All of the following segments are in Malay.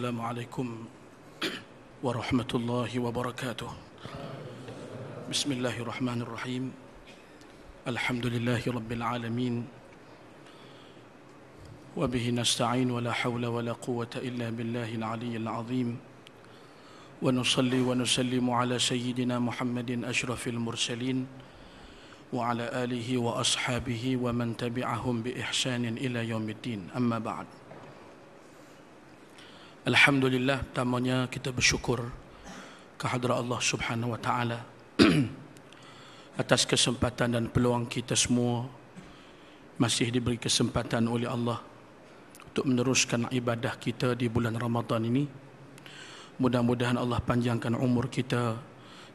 السلام عليكم ورحمة الله وبركاته بسم الله الرحمن الرحيم الحمد لله رب العالمين وبه نستعين ولا حول ولا قوة إلا بالله العلي العظيم ونصلي ونسلم على سيدنا محمد أشرف المرسلين وعلى آله وأصحابه ومن تبعهم بإحسان إلى يوم الدين أما بعد Alhamdulillah pertamanya kita bersyukur kehadrat Allah Subhanahu Wa Taala atas kesempatan dan peluang kita semua masih diberi kesempatan oleh Allah untuk meneruskan ibadah kita di bulan Ramadan ini. Mudah-mudahan Allah panjangkan umur kita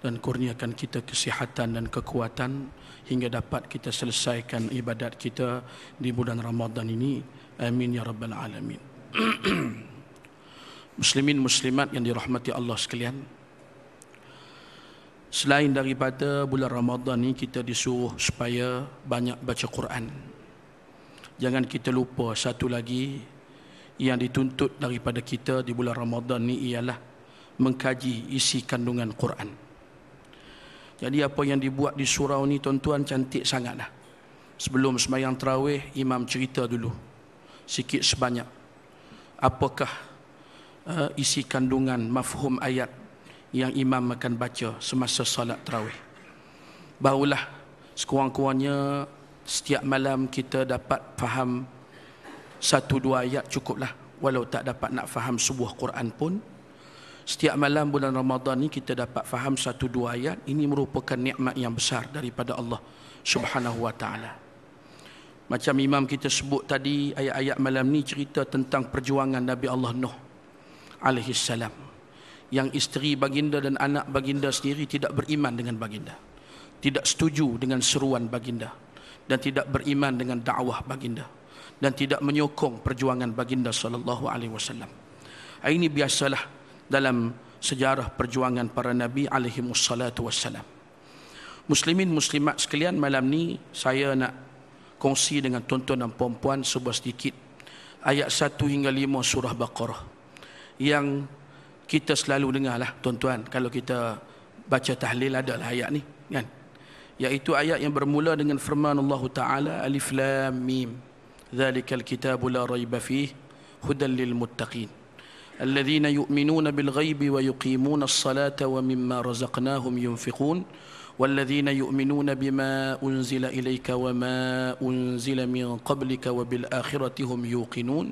dan kurniakan kita kesihatan dan kekuatan hingga dapat kita selesaikan ibadat kita di bulan Ramadan ini. Amin ya rabbal alamin. muslimin muslimat yang dirahmati Allah sekalian selain daripada bulan Ramadhan ni kita disuruh supaya banyak baca Quran jangan kita lupa satu lagi yang dituntut daripada kita di bulan Ramadhan ni ialah mengkaji isi kandungan Quran jadi apa yang dibuat di surau ni tuan-tuan cantik sangat dah. Sebelum semayang terawih, imam cerita dulu. Sikit sebanyak. Apakah uh, isi kandungan mafhum ayat yang imam akan baca semasa solat tarawih. Barulah sekurang-kurangnya setiap malam kita dapat faham satu dua ayat cukuplah walau tak dapat nak faham sebuah Quran pun setiap malam bulan Ramadan ni kita dapat faham satu dua ayat ini merupakan nikmat yang besar daripada Allah Subhanahu wa taala macam imam kita sebut tadi ayat-ayat malam ni cerita tentang perjuangan Nabi Allah Nuh alaihi salam yang isteri baginda dan anak baginda sendiri tidak beriman dengan baginda tidak setuju dengan seruan baginda dan tidak beriman dengan dakwah baginda dan tidak menyokong perjuangan baginda sallallahu alaihi wasallam ini biasalah dalam sejarah perjuangan para nabi alaihi wassalatu wassalam muslimin muslimat sekalian malam ni saya nak kongsi dengan tuan-tuan dan puan-puan sebuah sedikit ayat 1 hingga 5 surah baqarah yang kita selalu dengarlah tuan-tuan kalau kita baca tahlil adalah ayat ni kan iaitu ayat yang bermula dengan firman Allah Taala alif lam mim zalikal kitabu la raiba fihi hudan lil muttaqin alladhina yu'minuna bil ghaibi wa yuqimuna as-salata wa mimma razaqnahum yunfiqun والذين يؤمنون بما أنزل إليك وما أنزل من قبلك وبالآخرة هم يوقنون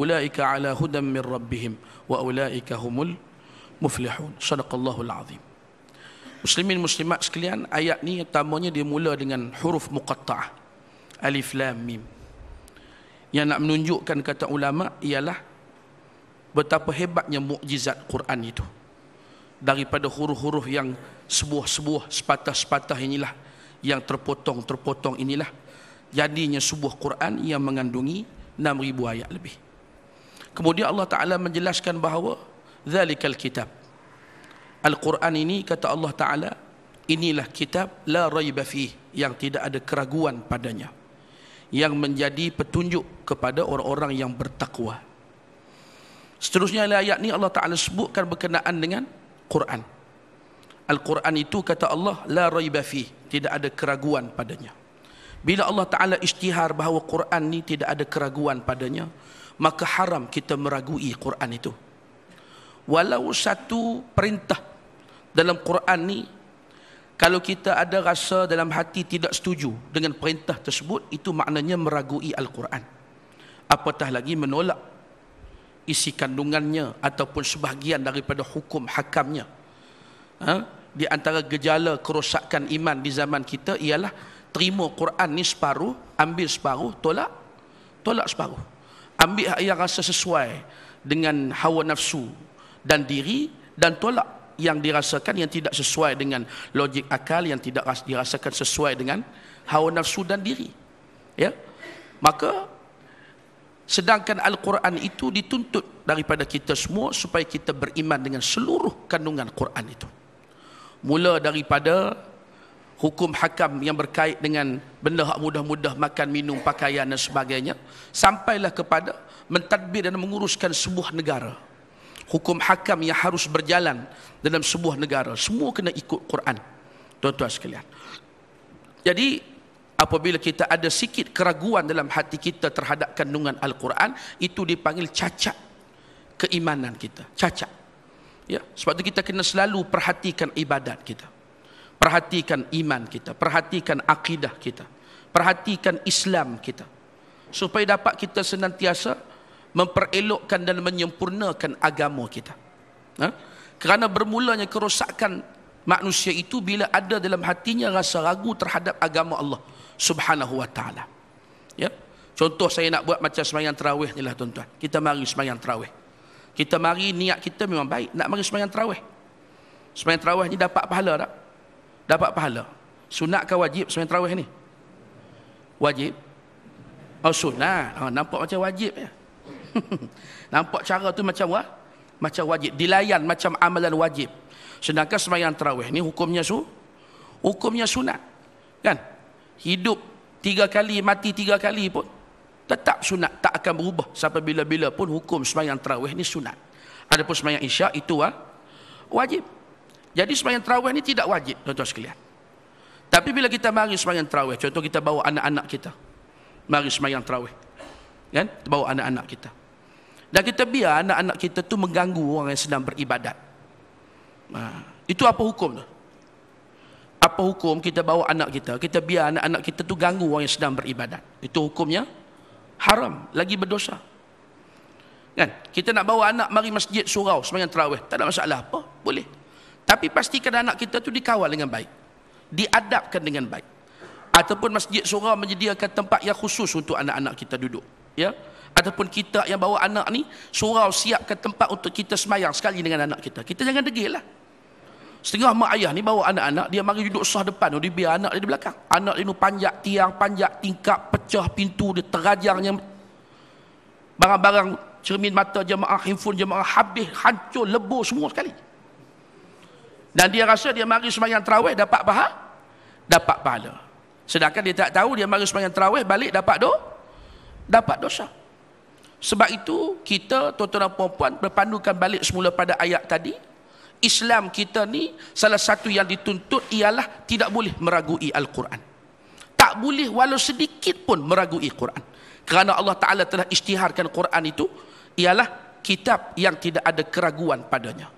أولئك على هدى من ربهم وأولئك هم المفلحون صدق الله العظيم Muslimin muslimat sekalian ayat ni tamanya dia mula dengan huruf muqatta'ah alif lam mim yang nak menunjukkan kata ulama ialah betapa hebatnya mukjizat Quran itu daripada huruf-huruf yang sebuah-sebuah sepatah-sepatah inilah yang terpotong-terpotong inilah jadinya sebuah Quran yang mengandungi 6000 ayat lebih Kemudian Allah Ta'ala menjelaskan bahawa Zalikal kitab Al-Quran ini kata Allah Ta'ala Inilah kitab La raibafi Yang tidak ada keraguan padanya Yang menjadi petunjuk kepada orang-orang yang bertakwa Seterusnya ayat ini Allah Ta'ala sebutkan berkenaan dengan Quran Al-Quran itu kata Allah La raibafi Tidak ada keraguan padanya bila Allah Ta'ala istihar bahawa Quran ni tidak ada keraguan padanya maka haram kita meragui Quran itu. Walau satu perintah dalam Quran ni kalau kita ada rasa dalam hati tidak setuju dengan perintah tersebut itu maknanya meragui Al-Quran. Apatah lagi menolak isi kandungannya ataupun sebahagian daripada hukum hakamnya. Ha? Di antara gejala kerosakan iman di zaman kita ialah terima Quran ni separuh, ambil separuh, tolak, tolak separuh ambil yang rasa sesuai dengan hawa nafsu dan diri dan tolak yang dirasakan yang tidak sesuai dengan logik akal yang tidak dirasakan sesuai dengan hawa nafsu dan diri ya maka sedangkan al-Quran itu dituntut daripada kita semua supaya kita beriman dengan seluruh kandungan Quran itu mula daripada hukum hakam yang berkait dengan benda hak mudah-mudah makan minum pakaian dan sebagainya sampailah kepada mentadbir dan menguruskan sebuah negara hukum hakam yang harus berjalan dalam sebuah negara semua kena ikut Quran tuan-tuan sekalian jadi apabila kita ada sikit keraguan dalam hati kita terhadap kandungan Al-Quran itu dipanggil cacat keimanan kita cacat ya sebab itu kita kena selalu perhatikan ibadat kita Perhatikan iman kita, perhatikan akidah kita, perhatikan Islam kita. Supaya dapat kita senantiasa memperelokkan dan menyempurnakan agama kita. Ha? Kerana bermulanya kerosakan manusia itu bila ada dalam hatinya rasa ragu terhadap agama Allah subhanahu wa ta'ala. Ya? Contoh saya nak buat macam semayang terawih ni lah tuan-tuan. Kita mari semayang terawih. Kita mari niat kita memang baik. Nak mari semayang terawih. Semayang terawih ni dapat pahala tak? dapat pahala. Sunat ke wajib semain tarawih ni? Wajib. Oh sunat. Ha, nampak macam wajib ya. nampak cara tu macam wah. Macam wajib. Dilayan macam amalan wajib. Sedangkan semayang terawih ni hukumnya su, hukumnya sunat. Kan? Hidup tiga kali, mati tiga kali pun. Tetap sunat. Tak akan berubah sampai bila-bila pun hukum semayang terawih ni sunat. Adapun semayang isyak itu wah, wajib. Jadi sembahyang terawih ini tidak wajib tuan-tuan sekalian. Tapi bila kita mari sembahyang terawih, contoh kita bawa anak-anak kita. Mari sembahyang terawih. Kan? Bawa anak-anak kita. Dan kita biar anak-anak kita tu mengganggu orang yang sedang beribadat. Ha. Itu apa hukum tu? Apa hukum kita bawa anak kita, kita biar anak-anak kita tu ganggu orang yang sedang beribadat. Itu hukumnya haram, lagi berdosa. Kan? Kita nak bawa anak mari masjid surau sembahyang terawih, tak ada masalah apa, boleh. Tapi pastikan anak kita tu dikawal dengan baik. Diadapkan dengan baik. Ataupun masjid surau menyediakan tempat yang khusus untuk anak-anak kita duduk. Ya. Ataupun kita yang bawa anak ni surau siapkan tempat untuk kita semayang sekali dengan anak kita. Kita jangan degil lah. Setengah mak ayah ni bawa anak-anak, dia mari duduk sah depan, dia biar anak dia di belakang. Anak dia ni panjat tiang, panjat tingkap, pecah pintu, dia terajarnya. Barang-barang cermin mata jemaah, handphone jemaah, habis, hancur, lebur semua sekali dan dia rasa dia mari sembahyang tarawih dapat paha dapat pahala sedangkan dia tak tahu dia mari sembahyang tarawih balik dapat do dapat dosa sebab itu kita tuan-tuan dan puan-puan berpandukan balik semula pada ayat tadi Islam kita ni salah satu yang dituntut ialah tidak boleh meragui Al-Quran. Tak boleh walau sedikit pun meragui Quran. Kerana Allah Ta'ala telah isytiharkan Quran itu ialah kitab yang tidak ada keraguan padanya.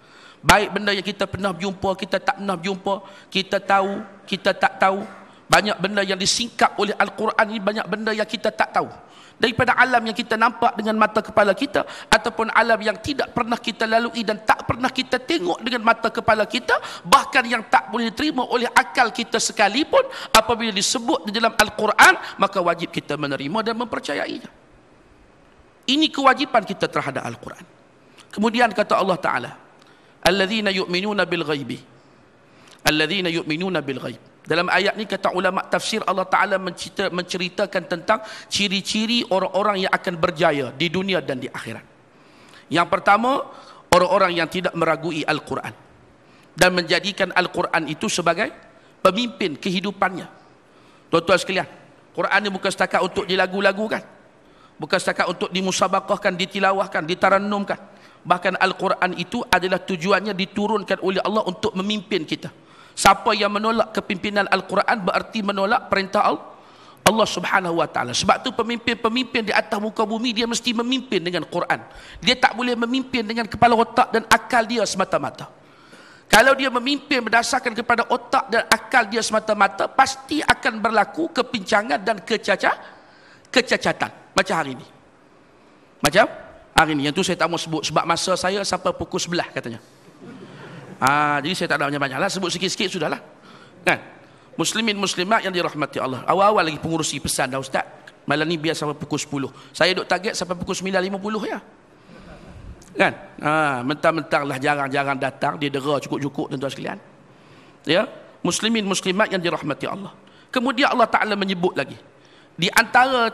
Baik benda yang kita pernah jumpa, kita tak pernah jumpa, kita tahu, kita tak tahu. Banyak benda yang disingkap oleh Al-Quran ini, banyak benda yang kita tak tahu. Daripada alam yang kita nampak dengan mata kepala kita, ataupun alam yang tidak pernah kita lalui dan tak pernah kita tengok dengan mata kepala kita, bahkan yang tak boleh diterima oleh akal kita sekalipun, apabila disebut di dalam Al-Quran, maka wajib kita menerima dan mempercayainya. Ini kewajipan kita terhadap Al-Quran. Kemudian kata Allah Ta'ala, alladhina yu'minuna bil ghaibi alladhina yu'minuna bil ghaib dalam ayat ni kata ulama tafsir Allah Taala mencerita, menceritakan tentang ciri-ciri orang-orang yang akan berjaya di dunia dan di akhirat. Yang pertama, orang-orang yang tidak meragui Al-Quran dan menjadikan Al-Quran itu sebagai pemimpin kehidupannya. Tuan-tuan sekalian, Quran ini bukan setakat untuk dilagu-lagukan. Bukan setakat untuk dimusabakahkan, ditilawahkan, ditaranumkan. Bahkan Al-Quran itu adalah tujuannya diturunkan oleh Allah untuk memimpin kita. Siapa yang menolak kepimpinan Al-Quran berarti menolak perintah Allah. Allah Subhanahu Wa Taala. Sebab tu pemimpin-pemimpin di atas muka bumi dia mesti memimpin dengan Quran. Dia tak boleh memimpin dengan kepala otak dan akal dia semata-mata. Kalau dia memimpin berdasarkan kepada otak dan akal dia semata-mata, pasti akan berlaku kepincangan dan kecacat, kecacatan. Macam hari ini. Macam? hari ini. Yang tu saya tak mau sebut sebab masa saya sampai pukul sebelah katanya. Ah, jadi saya tak ada banyak-banyak lah. Sebut sikit-sikit sudahlah. Kan? Muslimin muslimat yang dirahmati Allah. Awal-awal lagi pengurusi pesan dah ustaz. Malam ni biar sampai pukul 10. Saya duk target sampai pukul 9.50 ya. Kan? Ah, mentang lah jarang-jarang datang, dia dera cukup-cukup tuan-tuan sekalian. Ya? Muslimin muslimat yang dirahmati Allah. Kemudian Allah Taala menyebut lagi. Di antara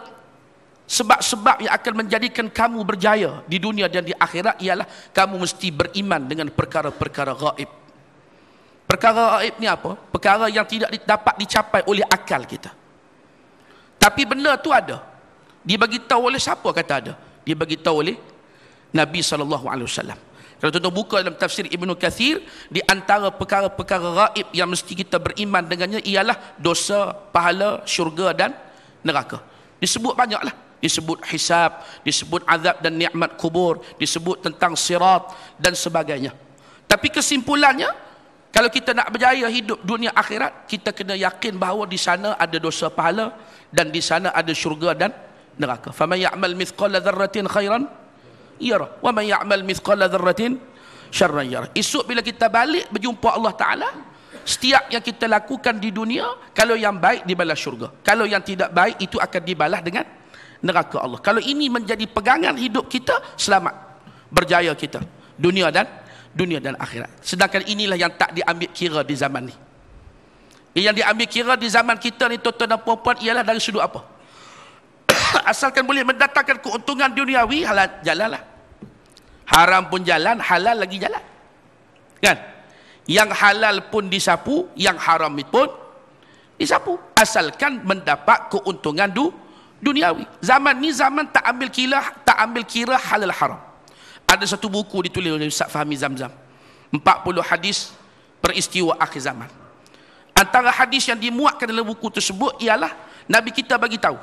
sebab-sebab yang akan menjadikan kamu berjaya di dunia dan di akhirat ialah kamu mesti beriman dengan perkara-perkara gaib. Perkara gaib ni apa? Perkara yang tidak dapat dicapai oleh akal kita. Tapi benda tu ada. Dia bagi tahu oleh siapa kata ada? Dia bagi tahu oleh Nabi saw. Kalau tuan-tuan buka dalam tafsir Ibn Kathir, di antara perkara-perkara gaib yang mesti kita beriman dengannya ialah dosa, pahala, syurga dan neraka. Disebut banyaklah disebut hisab, disebut azab dan nikmat kubur, disebut tentang sirat dan sebagainya. Tapi kesimpulannya, kalau kita nak berjaya hidup dunia akhirat, kita kena yakin bahawa di sana ada dosa pahala dan di sana ada syurga dan neraka. Faman ya'mal mithqala dzarratin khairan yara, wa man ya'mal mithqala dzarratin syarran yara. Esok bila kita balik berjumpa Allah Taala, setiap yang kita lakukan di dunia, kalau yang baik dibalas syurga. Kalau yang tidak baik itu akan dibalas dengan neraka Allah. Kalau ini menjadi pegangan hidup kita, selamat. Berjaya kita. Dunia dan dunia dan akhirat. Sedangkan inilah yang tak diambil kira di zaman ni. Eh, yang diambil kira di zaman kita ni tuan-tuan dan puan-puan ialah dari sudut apa? Asalkan boleh mendatangkan keuntungan duniawi, halal jalanlah. Haram pun jalan, halal lagi jalan. Kan? Yang halal pun disapu, yang haram pun disapu. Asalkan mendapat keuntungan dunia duniawi. Zaman ni zaman tak ambil kira, tak ambil kira halal haram. Ada satu buku ditulis oleh Ustaz Fahmi Zamzam. 40 hadis peristiwa akhir zaman. Antara hadis yang dimuatkan dalam buku tersebut ialah Nabi kita bagi tahu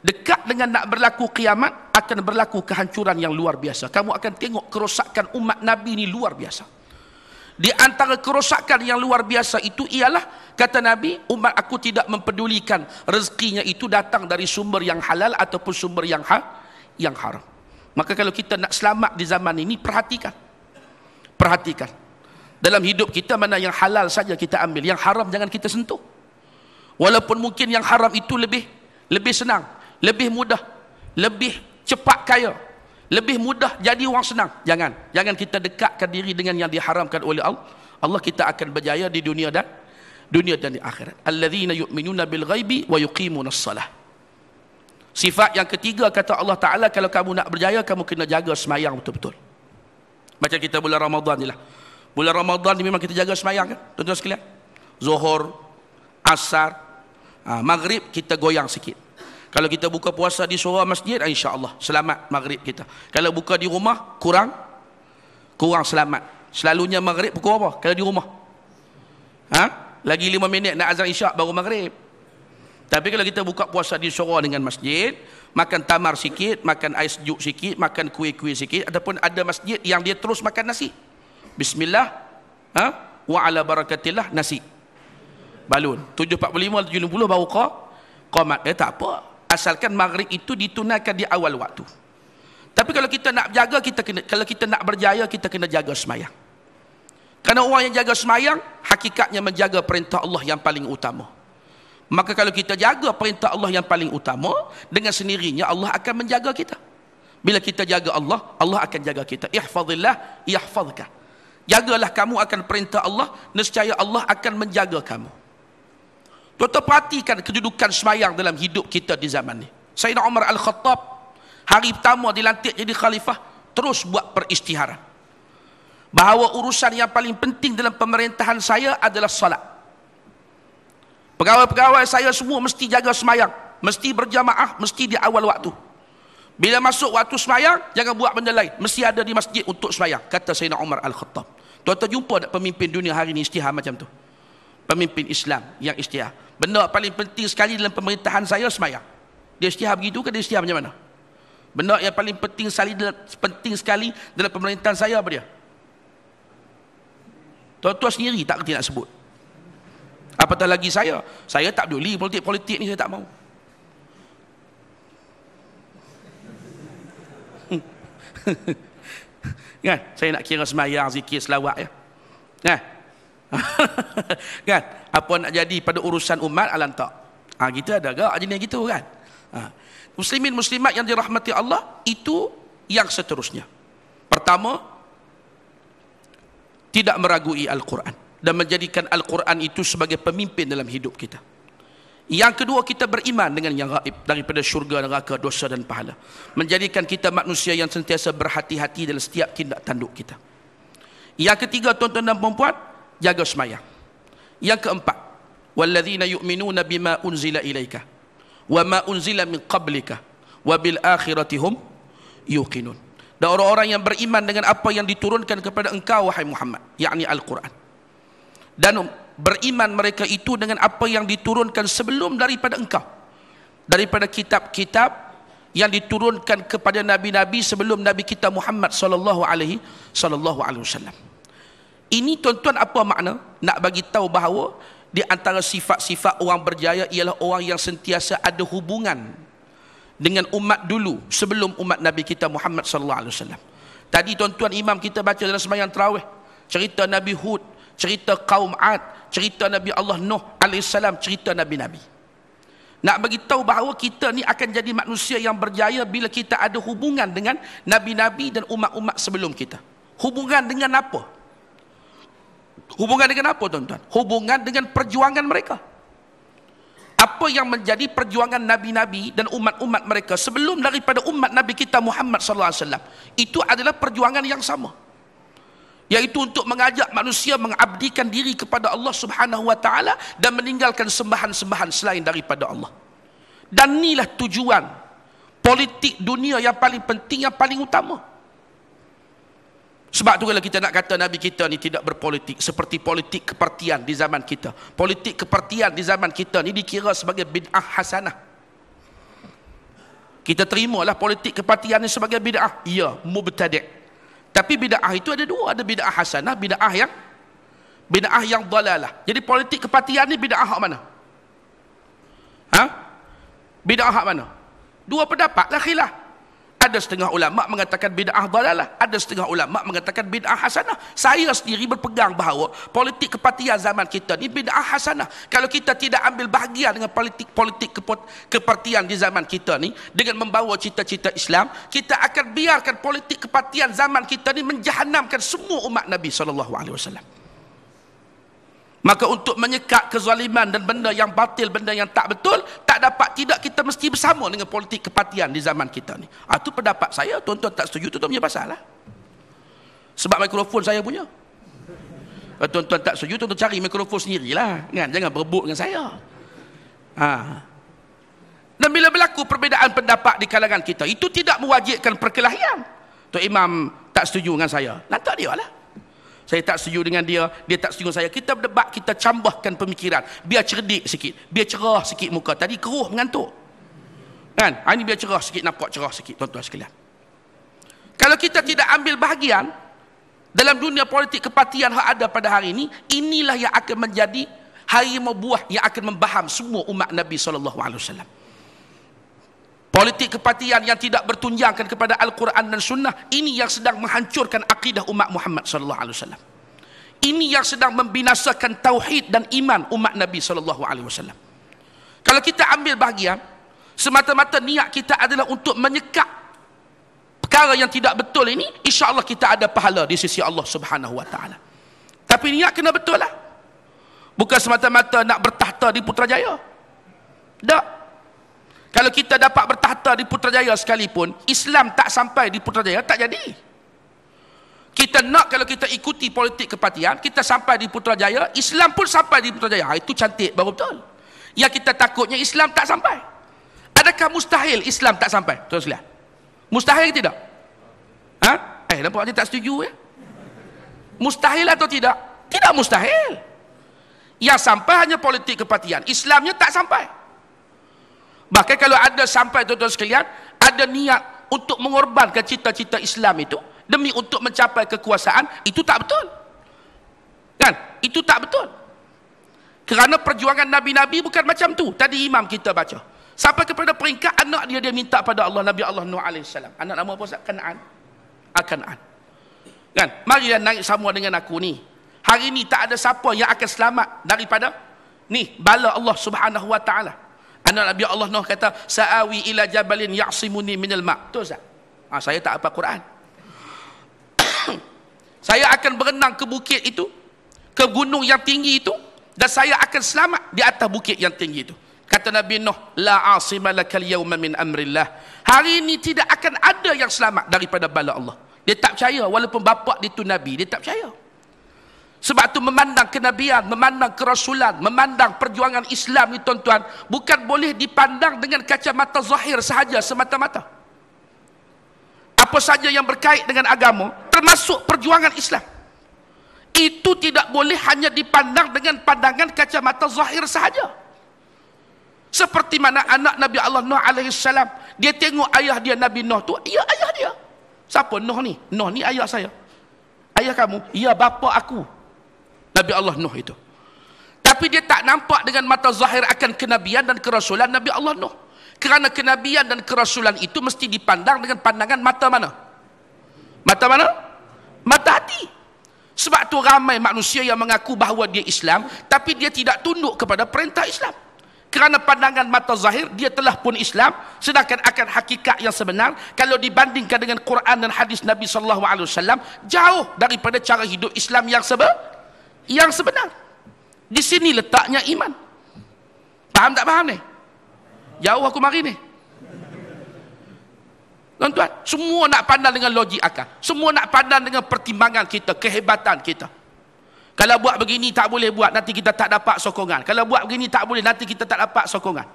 dekat dengan nak berlaku kiamat akan berlaku kehancuran yang luar biasa. Kamu akan tengok kerosakan umat Nabi ni luar biasa. Di antara kerosakan yang luar biasa itu ialah Kata Nabi, umat aku tidak mempedulikan rezekinya itu datang dari sumber yang halal ataupun sumber yang ha, yang haram. Maka kalau kita nak selamat di zaman ini, perhatikan. Perhatikan. Dalam hidup kita mana yang halal saja kita ambil, yang haram jangan kita sentuh. Walaupun mungkin yang haram itu lebih lebih senang, lebih mudah, lebih cepat kaya, lebih mudah jadi orang senang. Jangan, jangan kita dekatkan diri dengan yang diharamkan oleh Allah. Allah kita akan berjaya di dunia dan dunia dan di akhirat. Alladzina yu'minuna bil ghaibi wa yuqimuna salah. Sifat yang ketiga kata Allah Ta'ala kalau kamu nak berjaya kamu kena jaga semayang betul-betul. Macam kita bulan Ramadan ni lah. Bulan Ramadan ni memang kita jaga semayang kan? Tuan-tuan sekalian. Zuhur, Asar, ha, Maghrib kita goyang sikit. Kalau kita buka puasa di surah masjid, ah, insya Allah selamat maghrib kita. Kalau buka di rumah, kurang, kurang selamat. Selalunya maghrib pukul apa? Kalau di rumah. Ha? lagi lima minit nak azan isyak baru maghrib tapi kalau kita buka puasa di syurga dengan masjid makan tamar sikit, makan air sejuk sikit, makan kuih-kuih sikit ataupun ada masjid yang dia terus makan nasi bismillah ha? wa ala barakatillah nasi balun 7.45, 7.50 baru kau komat, eh tak apa asalkan maghrib itu ditunaikan di awal waktu tapi kalau kita nak jaga kita kena kalau kita nak berjaya kita kena jaga semayang kerana orang yang jaga semayang, hakikatnya menjaga perintah Allah yang paling utama. Maka kalau kita jaga perintah Allah yang paling utama, dengan sendirinya Allah akan menjaga kita. Bila kita jaga Allah, Allah akan jaga kita. Ihfadillah, ihfadka. Jagalah kamu akan perintah Allah, nescaya Allah akan menjaga kamu. Tuan-tuan perhatikan kedudukan semayang dalam hidup kita di zaman ini. Sayyidina Umar Al-Khattab, hari pertama dilantik jadi khalifah, terus buat peristiharan bahawa urusan yang paling penting dalam pemerintahan saya adalah solat. Pegawai-pegawai saya semua mesti jaga semayang. Mesti berjamaah, mesti di awal waktu. Bila masuk waktu semayang, jangan buat benda lain. Mesti ada di masjid untuk semayang. Kata Sayyidina Umar Al-Khattab. Tuan-tuan jumpa tak pemimpin dunia hari ini istihar macam tu? Pemimpin Islam yang istihar. Benda paling penting sekali dalam pemerintahan saya semayang. Dia istihar begitu ke dia istihar macam mana? Benda yang paling penting sekali dalam, penting sekali dalam pemerintahan saya apa dia? Tuan-tuan sendiri tak kena nak sebut. Apatah lagi saya, saya tak peduli politik-politik ni saya tak mau. Hmm. kan, saya nak kira semayang, zikir, selawat ya. Kan? kan? Apa nak jadi pada urusan umat alantak? Ah ha, kita ada gak jenis gitu kan? Ha. Muslimin muslimat yang dirahmati Allah itu yang seterusnya. Pertama, tidak meragui Al-Quran dan menjadikan Al-Quran itu sebagai pemimpin dalam hidup kita. Yang kedua kita beriman dengan yang gaib daripada syurga neraka dosa dan pahala. Menjadikan kita manusia yang sentiasa berhati-hati dalam setiap tindak tanduk kita. Yang ketiga tuan-tuan dan puan jaga semayang. Yang keempat walladzina yu'minuna bima unzila ilaika wa unzila min qablika wa bil yuqinun dan orang-orang yang beriman dengan apa yang diturunkan kepada engkau wahai Muhammad yakni al-Quran dan beriman mereka itu dengan apa yang diturunkan sebelum daripada engkau daripada kitab-kitab yang diturunkan kepada nabi-nabi sebelum nabi kita Muhammad sallallahu alaihi sallallahu alaihi wasallam ini tuan-tuan apa makna nak bagi tahu bahawa di antara sifat-sifat orang berjaya ialah orang yang sentiasa ada hubungan dengan umat dulu sebelum umat Nabi kita Muhammad sallallahu alaihi wasallam. Tadi tuan-tuan imam kita baca dalam sembahyang tarawih cerita Nabi Hud, cerita kaum Ad, cerita Nabi Allah Nuh alaihi salam, cerita nabi-nabi. Nak bagi tahu bahawa kita ni akan jadi manusia yang berjaya bila kita ada hubungan dengan nabi-nabi dan umat-umat sebelum kita. Hubungan dengan apa? Hubungan dengan apa tuan-tuan? Hubungan dengan perjuangan mereka apa yang menjadi perjuangan nabi-nabi dan umat-umat mereka sebelum daripada umat nabi kita Muhammad sallallahu alaihi wasallam itu adalah perjuangan yang sama yaitu untuk mengajak manusia mengabdikan diri kepada Allah Subhanahu wa taala dan meninggalkan sembahan-sembahan selain daripada Allah dan inilah tujuan politik dunia yang paling penting yang paling utama sebab tu kalau kita nak kata Nabi kita ni tidak berpolitik seperti politik kepartian di zaman kita. Politik kepartian di zaman kita ni dikira sebagai bid'ah hasanah. Kita terimalah politik kepartian ni sebagai bid'ah. Ya, mubtadi'. Tapi bid'ah itu ada dua, ada bid'ah hasanah, bid'ah yang bid'ah yang dalalah. Jadi politik kepartian ni bid'ah hak mana? Ha? Bid'ah hak mana? Dua pendapat lah khilaf. Ada setengah ulama mengatakan bid'ah dalalah, ada setengah ulama mengatakan bid'ah hasanah. Saya sendiri berpegang bahawa politik kepartian zaman kita ni bid'ah hasanah. Kalau kita tidak ambil bahagian dengan politik-politik kepartian di zaman kita ni dengan membawa cita-cita Islam, kita akan biarkan politik kepartian zaman kita ni menjahanamkan semua umat Nabi sallallahu alaihi wasallam. Maka untuk menyekat kezaliman dan benda yang batil, benda yang tak betul, tak dapat tidak kita mesti bersama dengan politik kepatian di zaman kita ni. Itu ah, pendapat saya, tuan-tuan tak setuju, tuan-tuan punya pasal lah. Sebab mikrofon saya punya. Ah, tuan-tuan tak setuju, tuan-tuan cari mikrofon sendirilah. Kan? Jangan berebut dengan saya. Ha. Dan bila berlaku perbezaan pendapat di kalangan kita, itu tidak mewajibkan perkelahian. Tuan Imam tak setuju dengan saya. Lantak dia lah. Saya tak setuju dengan dia, dia tak setuju saya. Kita berdebat, kita cambahkan pemikiran. Biar cerdik sikit, biar cerah sikit muka. Tadi keruh mengantuk. Kan? Ini biar cerah sikit, nampak cerah sikit tuan-tuan sekalian. Kalau kita tidak ambil bahagian dalam dunia politik kepartian yang ada pada hari ini, inilah yang akan menjadi harimau buah yang akan membaham semua umat Nabi sallallahu alaihi wasallam politik kepartian yang tidak bertunjangkan kepada Al-Quran dan Sunnah ini yang sedang menghancurkan akidah umat Muhammad sallallahu alaihi wasallam. Ini yang sedang membinasakan tauhid dan iman umat Nabi sallallahu alaihi wasallam. Kalau kita ambil bahagian semata-mata niat kita adalah untuk menyekat perkara yang tidak betul ini, insya-Allah kita ada pahala di sisi Allah Subhanahu wa taala. Tapi niat kena betul lah. Bukan semata-mata nak bertahta di Putrajaya. Tak. Kalau kita dapat bertahta di Putrajaya sekalipun, Islam tak sampai di Putrajaya, tak jadi. Kita nak kalau kita ikuti politik kepatian, kita sampai di Putrajaya, Islam pun sampai di Putrajaya. Ha, itu cantik, baru betul. Yang kita takutnya Islam tak sampai. Adakah mustahil Islam tak sampai? Tuan Selia. Mustahil ke tidak? Ha? Eh, nampak dia tak setuju ya? Mustahil atau tidak? Tidak mustahil. Yang sampai hanya politik kepatian. Islamnya tak sampai. Bahkan kalau ada sampai tuan-tuan sekalian, ada niat untuk mengorbankan cita-cita Islam itu demi untuk mencapai kekuasaan, itu tak betul. Kan? Itu tak betul. Kerana perjuangan Nabi-Nabi bukan macam tu. Tadi imam kita baca. Sampai kepada peringkat anak dia, dia minta pada Allah, Nabi Allah Nuh AS. Anak nama apa? Kanaan. Ah, Kanaan. Kan? Mari dia naik sama dengan aku ni. Hari ni tak ada siapa yang akan selamat daripada ni bala Allah Subhanahu Wa Taala. Anak Nabi Allah Nuh kata, Sa'awi ila jabalin ya'simuni minil ma' Betul tak? Ha, saya tak apa Quran. saya akan berenang ke bukit itu, ke gunung yang tinggi itu, dan saya akan selamat di atas bukit yang tinggi itu. Kata Nabi Nuh, La asima lakal yawma min amrillah. Hari ini tidak akan ada yang selamat daripada bala Allah. Dia tak percaya, walaupun bapak dia itu Nabi, dia tak percaya. Sebab tu memandang kenabian, memandang kerasulan, memandang perjuangan Islam ni tuan-tuan, bukan boleh dipandang dengan kacamata zahir sahaja semata-mata. Apa saja yang berkait dengan agama, termasuk perjuangan Islam. Itu tidak boleh hanya dipandang dengan pandangan kacamata zahir sahaja. Seperti mana anak Nabi Allah Nuh AS, dia tengok ayah dia Nabi Nuh tu, ya ayah dia. Siapa Nuh ni? Nuh ni ayah saya. Ayah kamu? Ya bapa aku. Nabi Allah Nuh itu. Tapi dia tak nampak dengan mata zahir akan kenabian dan kerasulan Nabi Allah Nuh. Kerana kenabian dan kerasulan itu mesti dipandang dengan pandangan mata mana? Mata mana? Mata hati. Sebab tu ramai manusia yang mengaku bahawa dia Islam tapi dia tidak tunduk kepada perintah Islam. Kerana pandangan mata zahir dia telah pun Islam sedangkan akan hakikat yang sebenar kalau dibandingkan dengan Quran dan hadis Nabi saw, jauh daripada cara hidup Islam yang sebenar yang sebenar. Di sini letaknya iman. Faham tak faham ni? Jauh aku mari ni. Tuan-tuan, semua nak pandang dengan logik akal. Semua nak pandang dengan pertimbangan kita, kehebatan kita. Kalau buat begini tak boleh buat, nanti kita tak dapat sokongan. Kalau buat begini tak boleh, nanti kita tak dapat sokongan.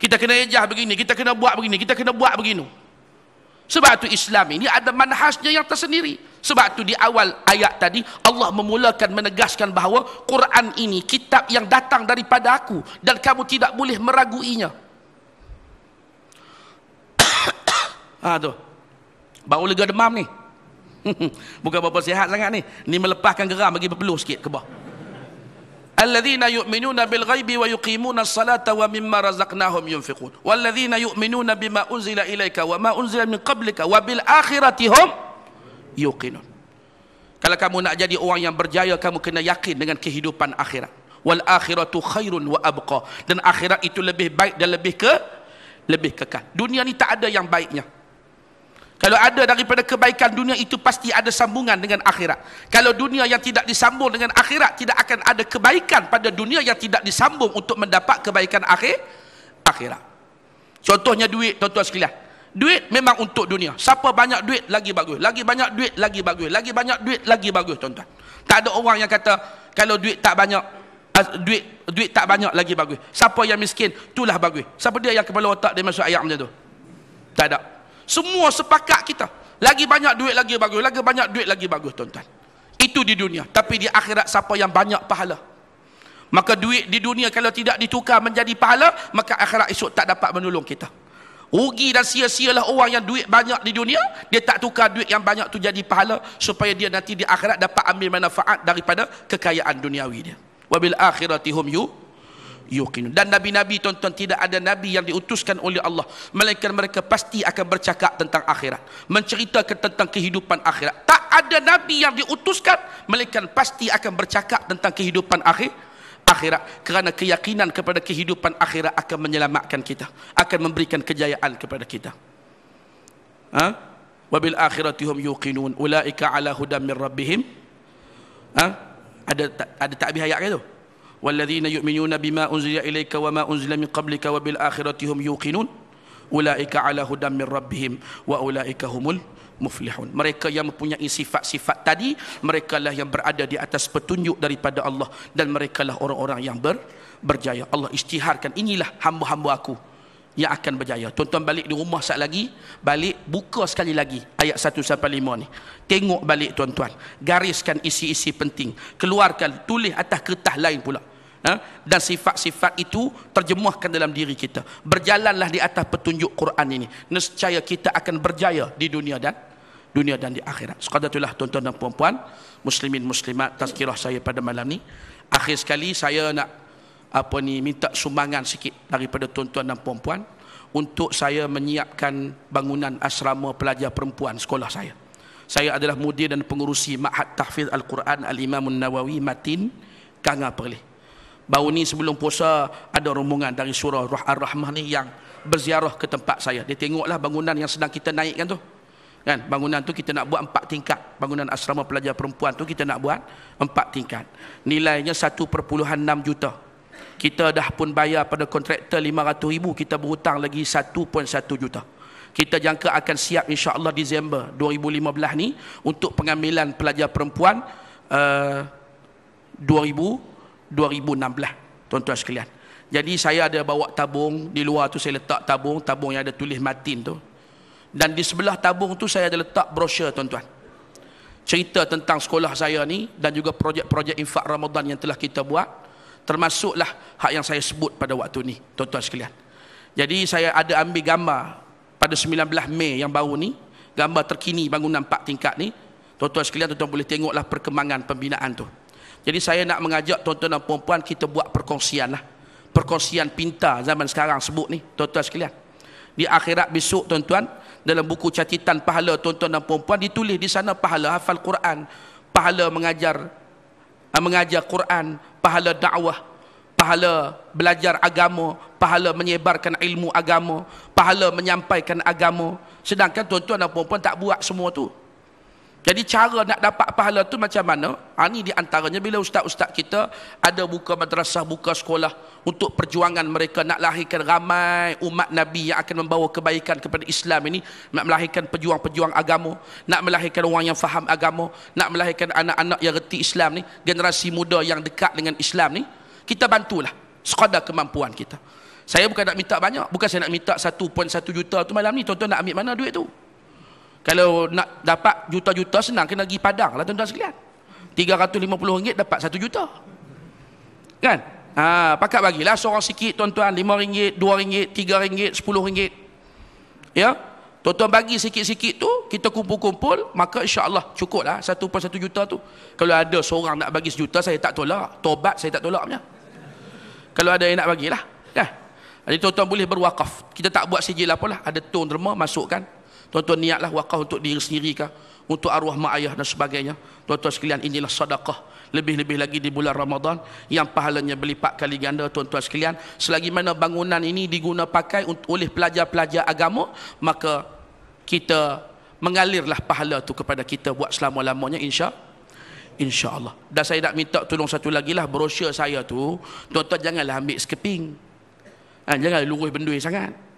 Kita kena ejah begini, kita kena buat begini, kita kena buat begini. Sebab tu Islam ini ada manhajnya yang tersendiri. Sebab tu di awal ayat tadi Allah memulakan menegaskan bahawa Quran ini kitab yang datang daripada aku dan kamu tidak boleh meraguinya. ah tu. Bau lega demam ni. Bukan apa-apa sihat sangat ni. Ni melepaskan geram bagi berpeluh sikit ke bawah alladhina yu'minuna bil ghaibi wa yuqimuna as-salata wa mimma razaqnahum yunfiqun walladhina yu'minuna bima unzila ilaika, wa ma unzila min qablika wa bil akhirati hum yuqinun kalau kamu nak jadi orang yang berjaya kamu kena yakin dengan kehidupan akhirat wal akhiratu khairun wa abqa dan akhirat itu lebih baik dan lebih ke lebih kekal dunia ni tak ada yang baiknya kalau ada daripada kebaikan dunia itu pasti ada sambungan dengan akhirat. Kalau dunia yang tidak disambung dengan akhirat tidak akan ada kebaikan pada dunia yang tidak disambung untuk mendapat kebaikan akhir akhirat. Contohnya duit tuan-tuan sekalian. Duit memang untuk dunia. Siapa banyak duit lagi bagus. Lagi banyak duit lagi bagus. Lagi banyak duit lagi bagus tuan-tuan. Tak ada orang yang kata kalau duit tak banyak duit duit tak banyak lagi bagus. Siapa yang miskin itulah bagus. Siapa dia yang kepala otak dia masuk ayam macam tu? Tak ada. Semua sepakat kita. Lagi banyak duit lagi bagus. Lagi banyak duit lagi bagus tuan-tuan. Itu di dunia. Tapi di akhirat siapa yang banyak pahala. Maka duit di dunia kalau tidak ditukar menjadi pahala. Maka akhirat esok tak dapat menolong kita. Rugi dan sia-sialah orang yang duit banyak di dunia. Dia tak tukar duit yang banyak tu jadi pahala. Supaya dia nanti di akhirat dapat ambil manfaat daripada kekayaan duniawi dia. Wabil akhiratihum yu'minun yuqinun dan nabi-nabi tuan-tuan tidak ada nabi yang diutuskan oleh Allah melainkan mereka pasti akan bercakap tentang akhirat menceritakan tentang kehidupan akhirat tak ada nabi yang diutuskan melainkan pasti akan bercakap tentang kehidupan akhir akhirat kerana keyakinan kepada kehidupan akhirat akan menyelamatkan kita akan memberikan kejayaan kepada kita ha wabil akhirati hum yuqinun ulaika ala hudam min rabbihim ha ada ada takbih ayat ke tu والذين يؤمنون بما أنزل إليك وما أنزل من قبلك وبالآخرة هم يوقنون أولئك على هدى من ربهم وأولئك هم muflihun. Mereka yang mempunyai sifat-sifat tadi, mereka lah yang berada di atas petunjuk daripada Allah dan mereka lah orang-orang yang ber, berjaya. Allah istiharkan, inilah hamba-hamba aku yang akan berjaya. Tuan-tuan balik di rumah sekali lagi, balik buka sekali lagi ayat 1 sampai 5 ni. Tengok balik tuan-tuan, gariskan isi-isi penting, keluarkan, tulis atas kertas lain pula. Ha? dan sifat-sifat itu terjemuhkan dalam diri kita berjalanlah di atas petunjuk Quran ini nescaya kita akan berjaya di dunia dan dunia dan di akhirat sekadar itulah tuan-tuan dan puan-puan muslimin muslimat tazkirah saya pada malam ni akhir sekali saya nak apa ni minta sumbangan sikit daripada tuan-tuan dan puan-puan untuk saya menyiapkan bangunan asrama pelajar perempuan sekolah saya saya adalah mudir dan pengurusi Ma'had Tahfiz Al-Quran Al-Imamun Nawawi Matin Kanga Perlih. Baru ni sebelum puasa ada rombongan dari surah Ruh Ar-Rahmah ni yang berziarah ke tempat saya. Dia tengoklah bangunan yang sedang kita naikkan tu. Kan? Bangunan tu kita nak buat empat tingkat. Bangunan asrama pelajar perempuan tu kita nak buat empat tingkat. Nilainya 1.6 juta. Kita dah pun bayar pada kontraktor 500 ribu. Kita berhutang lagi 1.1 juta. Kita jangka akan siap insya Allah Disember 2015 ni untuk pengambilan pelajar perempuan uh, eh, 2000 2016 tuan-tuan sekalian jadi saya ada bawa tabung di luar tu saya letak tabung tabung yang ada tulis matin tu dan di sebelah tabung tu saya ada letak brosur tuan-tuan cerita tentang sekolah saya ni dan juga projek-projek infak Ramadan yang telah kita buat termasuklah hak yang saya sebut pada waktu ni tuan-tuan sekalian jadi saya ada ambil gambar pada 19 Mei yang baru ni gambar terkini bangunan 4 tingkat ni tuan-tuan sekalian tuan-tuan boleh tengoklah perkembangan pembinaan tu jadi saya nak mengajak tuan-tuan dan puan-puan kita buat perkongsian lah. Perkongsian pintar zaman sekarang sebut ni tuan-tuan sekalian. Di akhirat besok tuan-tuan dalam buku catatan pahala tuan-tuan dan puan-puan ditulis di sana pahala hafal Quran, pahala mengajar eh, mengajar Quran, pahala dakwah, pahala belajar agama, pahala menyebarkan ilmu agama, pahala menyampaikan agama. Sedangkan tuan-tuan dan puan-puan tak buat semua tu. Jadi cara nak dapat pahala tu macam mana? Ha, ini diantaranya bila ustaz-ustaz kita ada buka madrasah, buka sekolah untuk perjuangan mereka nak lahirkan ramai umat Nabi yang akan membawa kebaikan kepada Islam ini. Nak melahirkan pejuang-pejuang agama. Nak melahirkan orang yang faham agama. Nak melahirkan anak-anak yang reti Islam ni. Generasi muda yang dekat dengan Islam ni. Kita bantulah. Sekadar kemampuan kita. Saya bukan nak minta banyak. Bukan saya nak minta 1.1 juta tu malam ni. Tuan-tuan nak ambil mana duit tu? Kalau nak dapat juta-juta senang kena pergi Padang lah tuan-tuan sekalian. 350 ringgit dapat satu juta. Kan? Ha, pakat bagilah seorang sikit tuan-tuan. 5 ringgit, 2 ringgit, 3 ringgit, 10 ringgit. Ya? Tuan-tuan bagi sikit-sikit tu, kita kumpul-kumpul, maka insyaAllah cukup lah satu satu juta tu. Kalau ada seorang nak bagi sejuta, saya tak tolak. Tobat saya tak tolak punya. Kalau ada yang nak bagilah. Kan? Jadi tuan-tuan boleh berwakaf. Kita tak buat sijil apa lah. Ada tone derma, masukkan. Tuan-tuan niatlah wakaf untuk diri sendiri kah? Untuk arwah mak ayah dan sebagainya. Tuan-tuan sekalian inilah sadaqah. Lebih-lebih lagi di bulan Ramadan. Yang pahalanya berlipat kali ganda tuan-tuan sekalian. Selagi mana bangunan ini diguna pakai oleh pelajar-pelajar agama. Maka kita mengalirlah pahala tu kepada kita buat selama-lamanya insya Insya Allah. Dan saya nak minta tolong satu lagi lah brosur saya tu. Tuan-tuan janganlah ambil sekeping. Ha, jangan luruh benda sangat.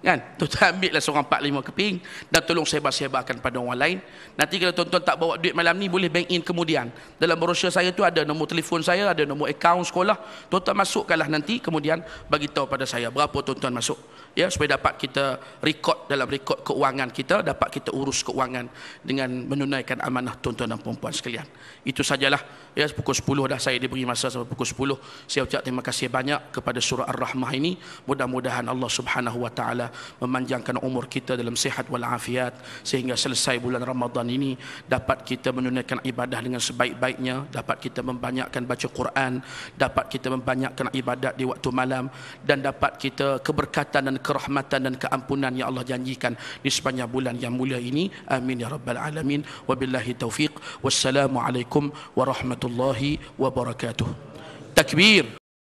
Kan? Tuan-tuan lah seorang 4-5 keping dan tolong sebar-sebarkan pada orang lain. Nanti kalau tuan-tuan tak bawa duit malam ni, boleh bank in kemudian. Dalam brosur saya tu ada nombor telefon saya, ada nombor akaun sekolah. Tuan-tuan masukkanlah nanti kemudian bagi tahu pada saya berapa tuan-tuan masuk ya supaya dapat kita rekod dalam rekod keuangan kita dapat kita urus keuangan dengan menunaikan amanah tuan-tuan dan puan-puan sekalian itu sajalah ya pukul 10 dah saya diberi masa sampai pukul 10 saya ucap terima kasih banyak kepada surah ar-rahmah ini mudah-mudahan Allah Subhanahu wa taala memanjangkan umur kita dalam sihat wal afiat sehingga selesai bulan Ramadan ini dapat kita menunaikan ibadah dengan sebaik-baiknya dapat kita membanyakkan baca Quran dapat kita membanyakkan ibadat di waktu malam dan dapat kita keberkatan dan ke- kerahmatan dan keampunan yang Allah janjikan di sepanjang bulan yang mulia ini. Amin ya rabbal alamin. Wabillahi Wassalamu alaikum warahmatullahi wabarakatuh. Takbir.